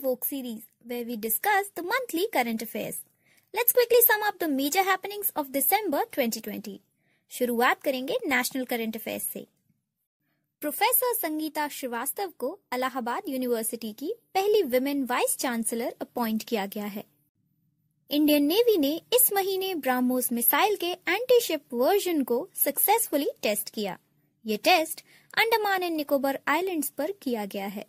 Vogue series, where we discuss the monthly current affairs. Let's quickly sum up the major happenings of December 2020. शुरुआत करेंगे national current affairs से professor Sangeeta Srivastava को Allahabad university की पहली women vice chancellor appoint किया गया है इंडियन नेवी ने इस महीने ब्राह्मोस मिसाइल के एंटी शिप वर्जन को सक्सेसफुली टेस्ट किया ये test Andaman and Nicobar islands पर किया गया है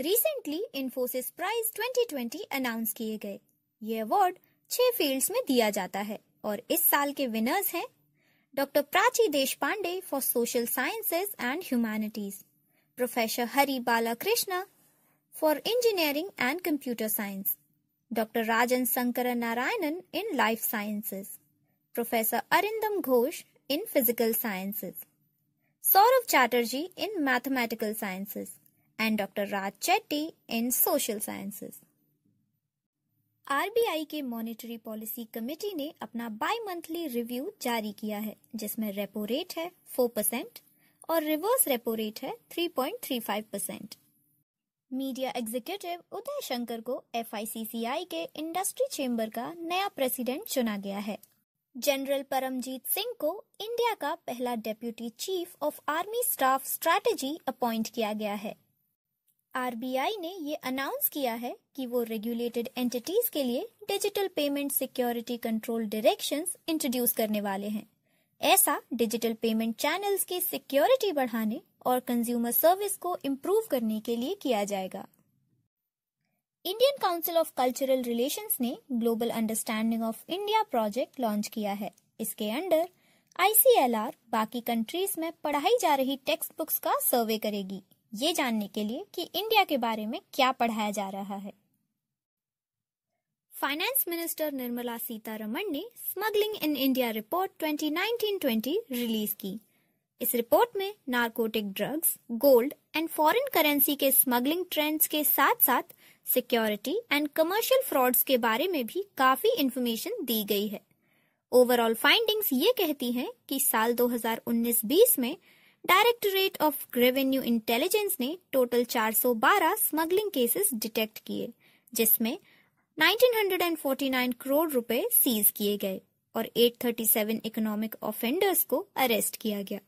रिसेंटली इन्फोसिस प्राइज 2020 अनाउंस किए गए ये अवार्ड छह फील्ड्स में दिया जाता है और इस साल के विनर्स हैं doctor Prachi Deshpande for social sciences and humanities professor Hari Krishna for engineering and computer science doctor Rajan Shankar Narayanan in life sciences professor Arindam Ghosh in physical sciences Saurabh Chatterjee in mathematical sciences and Dr. Raj Chetty in social Sciences. RBI के monetary policy committee ने अपना by monthly review जारी किया है जिसमें repo rate है 4 percent और reverse repo rate है 3.35 percent media executive Uday Shankar को एफ के इंडस्ट्री चेंबर का नया प्रेसिडेंट चुना गया है जनरल परमजीत सिंह को इंडिया का पहला deputy chief of army staff strategy appoint किया गया है आरबीआई ने ये अनाउंस किया है कि वो रेगुलेटेड एंटिटीज के लिए digital payment security control directions introduce करने वाले हैं ऐसा डिजिटल पेमेंट चैनल्स की सिक्योरिटी बढ़ाने और कंज्यूमर सर्विस को इम्प्रूव करने के लिए किया जाएगा Indian council of cultural relations ने global understanding of India project launch किया है इसके अंडर आईसीएलआर बाकी कंट्रीज में पढ़ाई जा रही टेक्स्ट बुक्स का सर्वे करेगी ये जानने के लिए कि इंडिया के बारे में क्या पढ़ाया जा रहा है फाइनेंस मिनिस्टर निर्मला सीतारमण ने smuggling in India report 2019-20 release की इस रिपोर्ट में narcotic drugs gold and foreign currency के स्मगलिंग ट्रेंड्स के साथ साथ सिक्योरिटी एंड कमर्शियल फ्रॉड्स के बारे में भी काफी इंफॉर्मेशन दी गई है ओवरऑल फाइंडिंग्स ये कहती हैं कि साल 2019-20 में डायरेक्टोरेट ऑफ रेवेन्यू इंटेलिजेंस ने टोटल 412 स्मगलिंग केसेस डिटेक्ट किए जिसमें 1949 करोड़ रुपए सीज किए गए और 837 इकोनॉमिक ऑफेंडर्स को अरेस्ट किया गया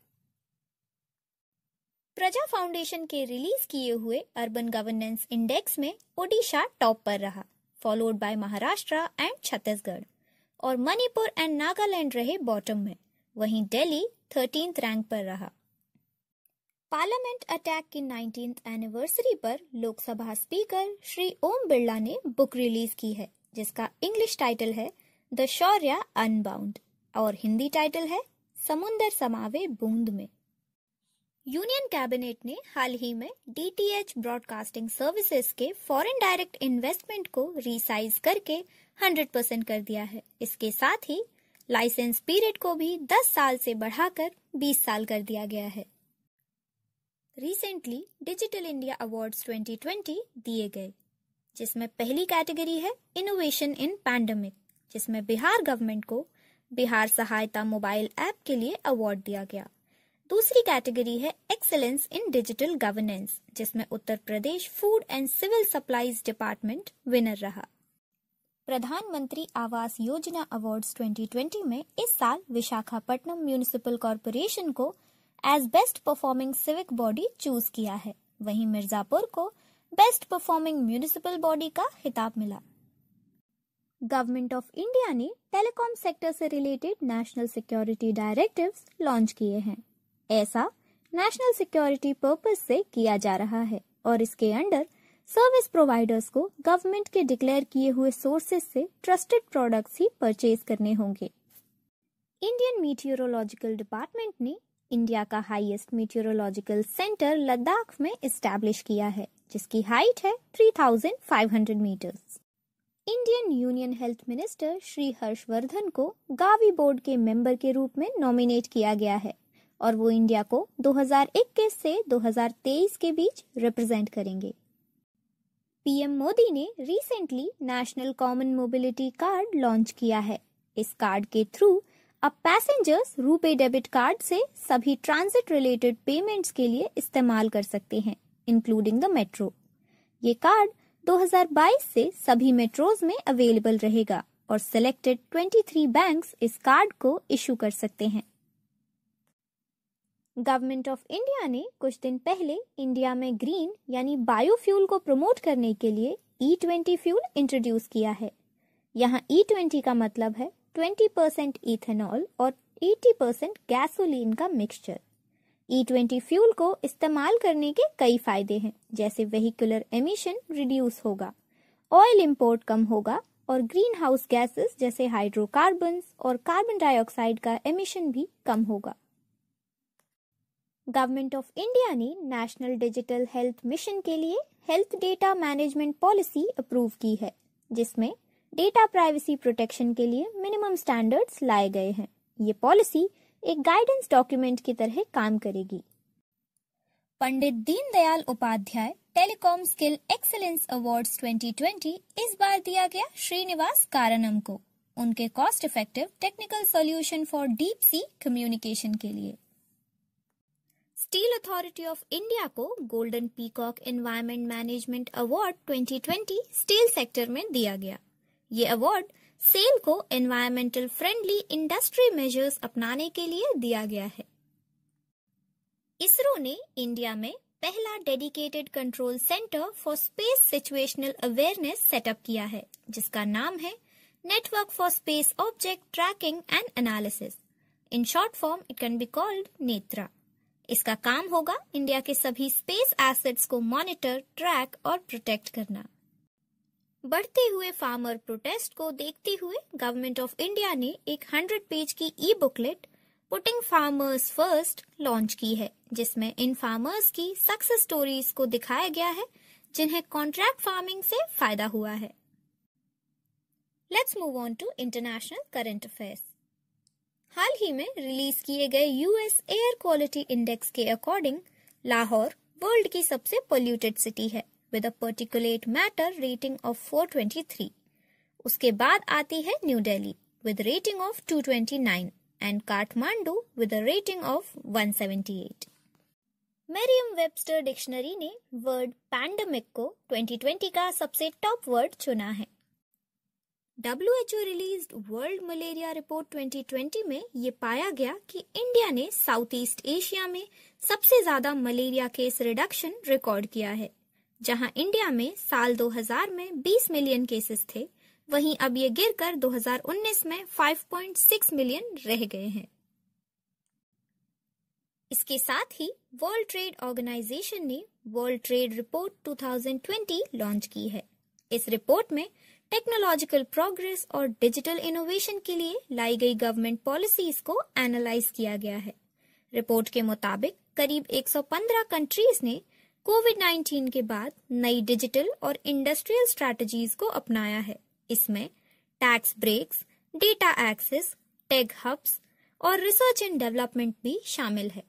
प्रजा फाउंडेशन के रिलीज किए हुए अर्बन गवर्नेंस इंडेक्स में ओडिशा टॉप पर रहा followed by Maharashtra and Chhattisgarh और मणिपुर एंड नागालैंड रहे बॉटम में वहीं दिल्ली थर्टींथ रैंक पर रहा पार्लियामेंट अटैक के 19th एनिवर्सरी पर लोकसभा स्पीकर श्री ओम बिरला ने बुक रिलीज की है जिसका इंग्लिश टाइटल है द शौर्या अनबाउंड और हिंदी टाइटल है समुंदर समावे बूंद में यूनियन कैबिनेट ने हाल ही में डीटीएच ब्रॉडकास्टिंग सर्विसेज के फॉरेन डायरेक्ट इन्वेस्टमेंट को रिसाइज करके 100 परसेंट कर दिया है इसके साथ ही लाइसेंस पीरियड को भी 10 साल से बढ़ाकर 20 साल कर दिया गया है रिसेंटली डिजिटल इंडिया अवार्ड्स 2020 दिए गए जिसमें पहली कैटेगरी है इनोवेशन इन पैंडमिक जिसमें बिहार गवर्नमेंट को बिहार सहायता मोबाइल ऐप के लिए अवार्ड दिया गया दूसरी कैटेगरी है एक्सेलेंस इन डिजिटल गवर्नेंस जिसमें Uttar Pradesh food and civil supplies department winner रहा प्रधानमंत्री आवास योजना अवार्ड्स 2020 में इस साल विशाखापट्टनम म्यूनिसिपल कॉरपोरेशन को as best performing civic body choose किया है वहीं मिर्जापुर को बेस्ट परफॉर्मिंग म्यूनिसिपल बॉडी का खिताब मिला गवर्नमेंट ऑफ इंडिया ने टेलीकॉम सेक्टर से related national security directive launch किए हैं ऐसा नेशनल सिक्योरिटी पर्पज से किया जा रहा है और इसके अंडर सर्विस प्रोवाइडर्स को गवर्नमेंट के डिक्लेयर किए हुए सोर्सेज से ट्रस्टेड प्रोडक्ट्स ही परचेज करने होंगे इंडियन मीटियोरोलॉजिकल डिपार्टमेंट ने इंडिया का हाईएस्ट मेट्योरोलॉजिकल सेंटर लद्दाख में इस्टेब्लिश किया है जिसकी हाइट है 3,500 metres Indian union health minister Shri Harsh Vardhan को गावी बोर्ड के मेंबर के रूप में नॉमिनेट किया गया है और वो इंडिया को 2021 से 2023 के बीच रिप्रेजेंट करेंगे पीएम मोदी ने recently national common mobility card launch किया है इस कार्ड के थ्रू अब पैसेंजर्स रूपे डेबिट कार्ड से सभी ट्रांजिट रिलेटेड पेमेंट्स के लिए इस्तेमाल कर सकते हैं इंक्लूडिंग द मेट्रो ये कार्ड 2022 से सभी मेट्रोज में अवेलेबल रहेगा और सिलेक्टेड 23 बैंक्स इस कार्ड को इशू कर सकते हैं गवर्नमेंट ऑफ इंडिया ने कुछ दिन पहले इंडिया में ग्रीन यानी बायोफ्यूल को प्रमोट करने के लिए ई ट्वेंटी फ्यूल इंट्रोड्यूस किया है यहाँ ई e ट्वेंटी का मतलब है ट्वेंटी परसेंट इथेनॉल और एटी परसेंट गैसोलीन का mixture E e twenty fuel को इस्तेमाल करने के कई फायदे हैं जैसे वेहिकुलर एमिशन रिड्यूस होगा ऑयल इंपोर्ट कम होगा और ग्रीन हाउस गैसेस जैसे हाइड्रोकार्बन और कार्बन डाइऑक्साइड का एमिशन भी कम होगा गवर्नमेंट ऑफ इंडिया ने नेशनल डिजिटल हेल्थ मिशन के लिए health data management policy approve की है जिसमें डेटा प्राइवेसी प्रोटेक्शन के लिए मिनिमम स्टैंडर्ड्स लाए गए हैं ये पॉलिसी एक गाइडेंस डॉक्यूमेंट की तरह काम करेगी Pandit Deendayal Upadhyay telecom skill excellence awards 2020 इस बार दिया गया श्रीनिवास कारनम को उनके cost effective technical solution for deep sea communication के लिए स्टील अथॉरिटी ऑफ इंडिया को golden peacock environment management award 2020 steel sector में दिया गया ये अवार्ड सेल को एनवायरमेंटल फ्रेंडली इंडस्ट्री मेजर्स अपनाने के लिए दिया गया है इसरो ने इंडिया में पहला dedicated control centre for space situational awareness setup किया है जिसका नाम है network for space object tracking and analysis in short form it can be called Netra इसका काम होगा इंडिया के सभी स्पेस एसेट्स को मॉनिटर ट्रैक और प्रोटेक्ट करना बढ़ते हुए फार्मर प्रोटेस्ट को देखते हुए गवर्नमेंट ऑफ इंडिया ने एक हंड्रेड पेज की e booklet putting farmers first launch की है जिसमें इन फार्मर्स की सक्सेस स्टोरीज को दिखाया गया है जिन्हें कॉन्ट्रैक्ट फार्मिंग से फायदा हुआ है let's move on to international current affairs हाल ही में रिलीज किए गए यूएस एयर क्वालिटी इंडेक्स के अकॉर्डिंग लाहौर वर्ल्ड की सबसे पोल्यूटेड सिटी है with a particulate matter rating of 423 उसके बाद आती है new Delhi with rating of 229 and Kathmandu with a rating of 178 Merriam Webster dictionary ने वर्ड पैंडमिक को 2020 का सबसे टॉप वर्ड चुना है W H O release world malaria report 2020 में ये पाया गया कि इंडिया ने साउथ ईस्ट एशिया में सबसे ज्यादा मलेरिया केस रिडक्शन रिकॉर्ड किया है जहां इंडिया में साल 2000 में 20 मिलियन केसेस थे वहीं अब ये गिरकर 2019 में 5.6 मिलियन रह गए हैं इसके साथ ही वर्ल्ड ट्रेड ऑर्गेनाइजेशन ने वर्ल्ड ट्रेड रिपोर्ट 2020 लॉन्च की है इस रिपोर्ट में टेक्नोलॉजिकल प्रोग्रेस और डिजिटल इनोवेशन के लिए लाई गई गवर्नमेंट पॉलिसीज को एनालाइज किया गया है रिपोर्ट के मुताबिक करीब 115 कंट्रीज ने कोविड 19 के बाद नई डिजिटल और इंडस्ट्रियल स्ट्रैटेजीज को अपनाया है इसमें tax breaks data access tech hubs और रिसर्च एंड डेवलपमेंट भी शामिल है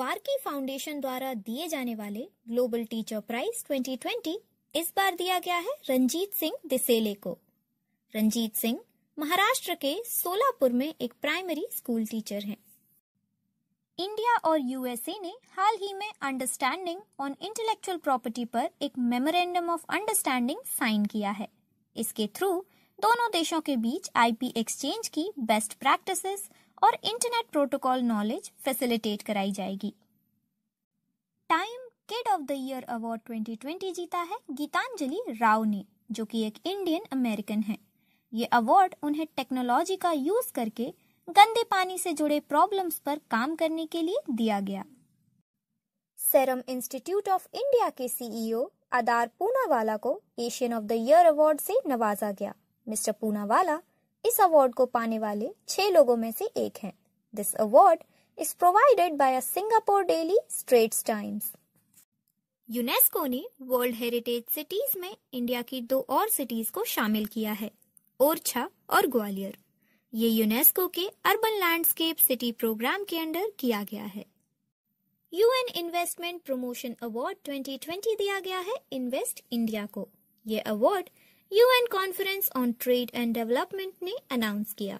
वार्की फाउंडेशन द्वारा दिए जाने वाले ग्लोबल टीचर प्राइज 2020 इस बार दिया गया है रंजीत सिंह दिसेले को रंजीत सिंह महाराष्ट्र के सोलापुर में एक प्राइमरी स्कूल टीचर हैं इंडिया और यूएसए ने हाल ही में अंडरस्टैंडिंग ऑन इंटेलेक्चुअल प्रॉपर्टी पर एक मेमोरेंडम ऑफ अंडरस्टैंडिंग साइन किया है इसके थ्रू दोनों देशों के बीच आईपी एक्सचेंज की बेस्ट प्रैक्टिसेस और इंटरनेट प्रोटोकॉल नॉलेज फैसिलिटेट कराई जाएगी Time kid of the year award 2020 जीता है गीतांजलि राव ने जो कि एक इंडियन अमेरिकन है ये अवार्ड उन्हें टेक्नोलॉजी का यूज करके गंदे पानी से जुड़े प्रॉब्लम्स पर काम करने के लिए दिया गया सेरम इंस्टीट्यूट ऑफ इंडिया के सीईओ e आदार पूनावाला को Asian of the year award से नवाजा गया मिस्टर पूनावाला इस अवार्ड को पाने वाले छह लोगों में से एक हैं this award is provided by a Singapore daily Straits Times UNESCO ने वर्ल्ड हेरिटेज सिटीज में इंडिया की दो और सिटीज को शामिल किया है ओरछा और ग्वालियर ये यूनेस्को के अर्बन लैंडस्केप सिटी प्रोग्राम के अंडर किया गया है यूएन इन्वेस्टमेंट प्रमोशन अवार्ड 2020 दिया गया है इन्वेस्ट इंडिया को ये award UN conference on trade and development ने अनाउंस किया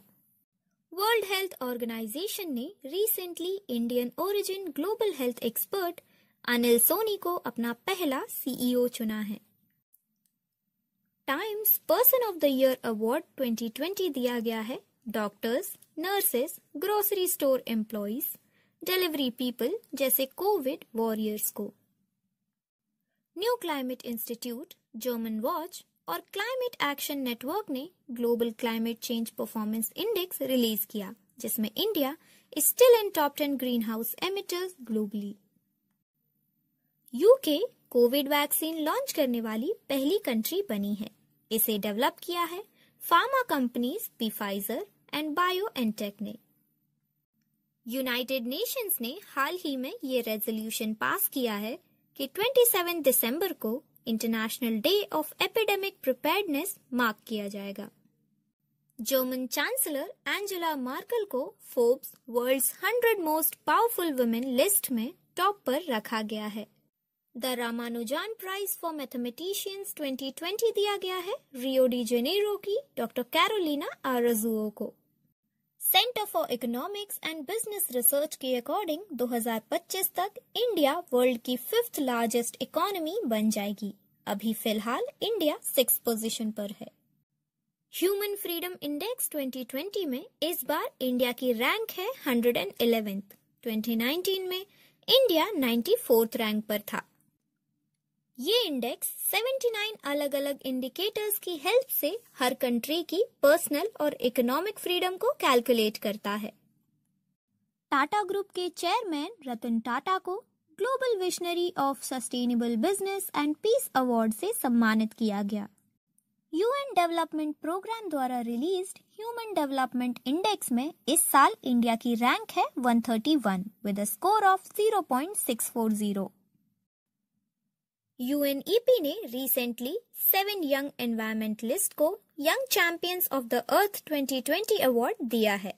वर्ल्ड हेल्थ ऑर्गेनाइजेशन ने recently Indian origin global health expert Anil Soni को अपना पहला सीईओ चुना है Time's person of the year award 2020 दिया गया है doctors nurses grocery store employees delivery people जैसे कोविड वॉरियर्स को new climate institute German watch और क्लाइमेट एक्शन नेटवर्क ने global climate change performance index release किया जिसमें India still in top ten greenhouse emitters globally UK COVID vaccine launch करने वाली पहली country बनी है इसे डेवलप किया है pharma companies Pfizer and BioNTech ने यूनाइटेड नेशंस ने हाल ही में ये रेजोल्यूशन पास किया है कि 27 दिसंबर को international day of epidemic preparedness mark किया जाएगा जर्मन चांसलर एंजेला मार्कल को Forbes world's 100 most powerful women list में टॉप पर रखा गया है the Ramanujan prize for mathematicians 2020 दिया गया है रियो डी जेनेरो की डॉक्टर कैरोलिना आरजुओ को centre for economics and business research के अकॉर्डिंग 2025 तक इंडिया वर्ल्ड की फिफ्थ लार्जेस्ट इकोनॉमी बन जाएगी अभी फिलहाल इंडिया सिक्स पोजीशन पर है ह्यूमन फ्रीडम इंडेक्स 2020 में इस बार इंडिया की रैंक है हंड्रेड एंड इलेवेंथ में इंडिया नाइन्टी रैंक पर था ये इंडेक्स 79 अलग अलग इंडिकेटर्स की हेल्प से हर कंट्री की पर्सनल और इकोनॉमिक फ्रीडम को कैलकुलेट करता है टाटा ग्रुप के चेयरमैन रतन टाटा को global visionary of sustainable business and peace award से सम्मानित किया गया यूएन डेवलपमेंट प्रोग्राम द्वारा रिलीज्ड ह्यूमन डेवलपमेंट इंडेक्स में इस साल इंडिया की रैंक है 131 with a score of 0.640 UNEP e ने रिसेंटली सेवन यंग एनवायरमेंटलिस्ट को young champions of the earth 2020 award दिया है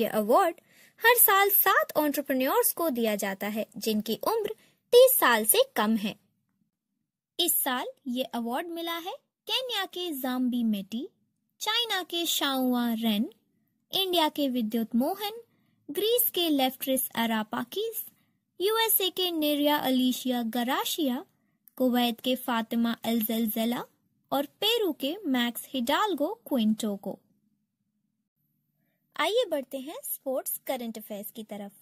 ये अवार्ड हर साल सात ऑन्टरप्रन्योर्स को दिया जाता है जिनकी उम्र तीस साल से कम है इस साल ये अवार्ड मिला है केन्या के जाम्बी मेटी चाइना के शाउआ रेन इंडिया के विद्युत मोहन ग्रीस के लेफ्ट्रिस अरापाकिस यूएसए के निरिया अलीशिया गराशिया कुवैत के फातिमा अलजलजला और पेरू के मैक्स हिडाल्गो क्विंटो को आइए बढ़ते हैं स्पोर्ट्स करंट अफेयर्स की तरफ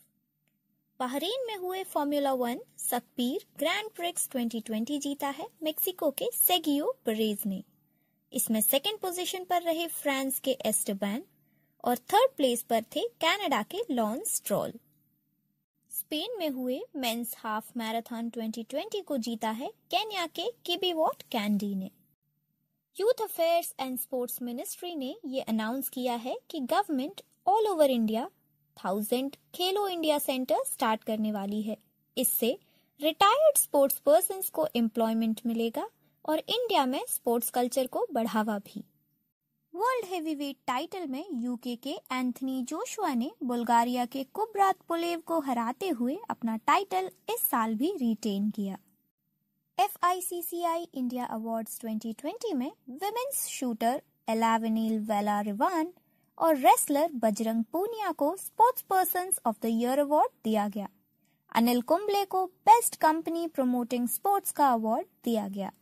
बहरीन में हुए formula one Sakhir grand prix 2020 जीता है मेक्सिको के सेगियो बरेज ने इसमें सेकेंड पोजीशन पर रहे फ्रांस के एस्टबैन और थर्ड प्लेस पर थे कनाडा के लॉन्स ट्रॉल स्पेन में हुए मेंस हाफ मैराथन 2020 को जीता है केन्या के वॉट कैंडी ने youth affairs and sports ministry ने ये अनाउंस किया है कि government all over India thousand Khelo India centre start करने वाली है इससे रिटायर्ड स्पोर्ट्स पर्सन को एम्प्लॉयमेंट मिलेगा और इंडिया में स्पोर्ट्स कल्चर को बढ़ावा भी वर्ल्ड हैवीवेट टाइटल में यूके के एंथनी जोशुआ ने बुल्गारिया के कुब्रात पुलेव को हराते हुए अपना टाइटल इस साल भी रिटेन किया एफ इंडिया अवार्ड्स 2020 में विमेन्स शूटर एलावेनिल वेला रिवान और रेसलर बजरंग पूनिया को sports person of the year award दिया गया अनिल कुंबले को बेस्ट कंपनी प्रमोटिंग स्पोर्ट्स का अवार्ड दिया गया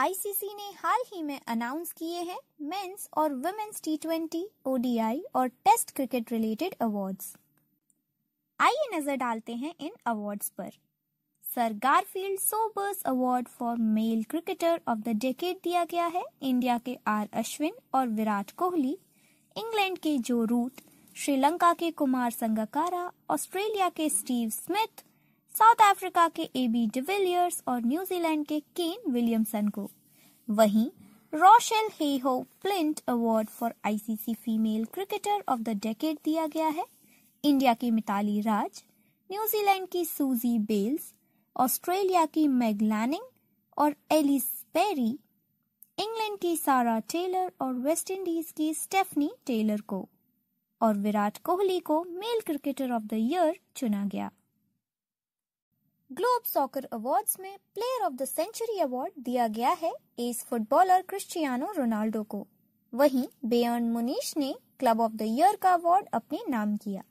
आईसीसी ने हाल ही में अनाउंस किए हैं मेंस और वुमेन्स टी ट्वेंटी ओडीआई और टेस्ट क्रिकेट रिलेटेड अवार्ड्स आइए नजर डालते हैं इन अवार्ड्स पर sir Garfield Sobers award for male cricketer of the decade दिया गया है इंडिया के आर अश्विन और विराट कोहली इंग्लैंड के जो रूट श्रीलंका के कुमार संगकारा ऑस्ट्रेलिया के स्टीव स्मिथ साउथ अफ्रीका के एबी डिविलियर्स और न्यूजीलैंड के केन विलियमसन को वहीं Rachael Heyhoe Flint award for ICC female cricketer of the decade दिया गया है इंडिया की मिताली राज न्यूजीलैंड की सूजी बेल्स ऑस्ट्रेलिया की मैग लैनिंग और एलिस पेरी इंग्लैंड की सारा टेलर और वेस्ट इंडीज की स्टेफनी टेलर को और विराट कोहली को male cricketer of the year चुना गया ग्लोब सॉकर अवार्ड्स में player of the century award दिया गया है एस फुटबॉलर क्रिस्टियानो रोनाल्डो को वहीं बेयर्न मुनीश ने क्लब ऑफ द ईयर का अवार्ड अपने नाम किया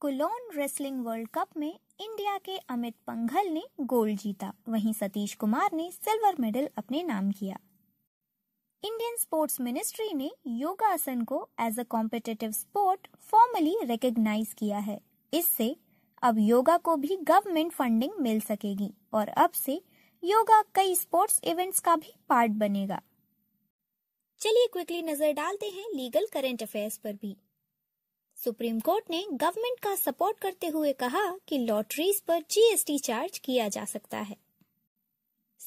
कुलोन रेसलिंग वर्ल्ड कप में इंडिया के अमित पंघल ने गोल्ड जीता वहीं सतीश कुमार ने सिल्वर मेडल अपने नाम किया इंडियन स्पोर्ट्स मिनिस्ट्री ने योगासन को as a competitive sport formally recognise किया है इससे अब योगा को भी गवर्नमेंट फंडिंग मिल सकेगी और अब से योगा कई स्पोर्ट्स इवेंट्स का भी पार्ट बनेगा चलिए क्विकली नजर डालते हैं लीगल करंट अफेयर्स पर भी सुप्रीम कोर्ट ने गवर्नमेंट का सपोर्ट करते हुए कहा कि लॉटरीज पर जीएसटी चार्ज किया जा सकता है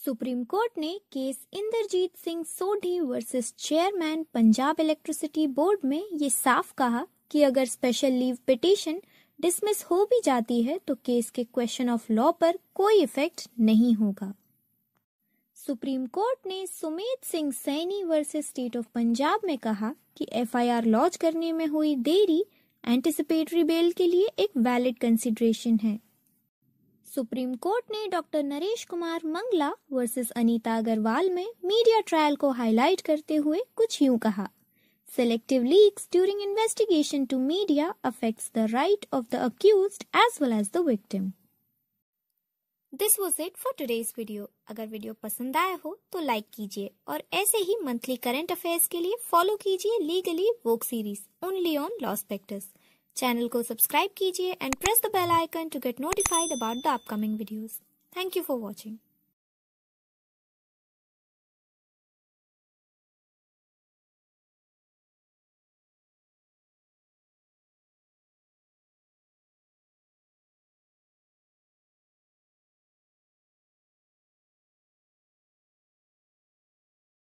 सुप्रीम कोर्ट ने case Inderjeet Singh Sodhi versus chairman Punjab electricity board में ये साफ कहा कि अगर स्पेशल लीव पिटीशन डिसमिस हो भी जाती है तो केस के क्वेश्चन ऑफ लॉ पर कोई इफेक्ट नहीं होगा सुप्रीम कोर्ट ने Sumedh Singh Saini versus state of Punjab में कहा कि एफआईआर लॉन्च करने में हुई देरी एंटिसिपेटरी बेल के लिए एक वैलिड कंसिडरेशन है सुप्रीम कोर्ट ने डॉक्टर नरेश कुमार मंगला वर्सेस अनीता अग्रवाल में मीडिया ट्रायल को हाईलाइट करते हुए कुछ यूं कहा Selective leaks during investigation to media affects the right of the accused as well as the victim. This was it for today's video अगर वीडियो पसंद आया हो तो लाइक कीजिए और ऐसे ही मंथली करंट अफेयर्स के लिए फॉलो कीजिए legally woke series only on Law Spectres channel को सब्सक्राइब कीजिए and press the bell icon to get notified about the upcoming videos thank you for watching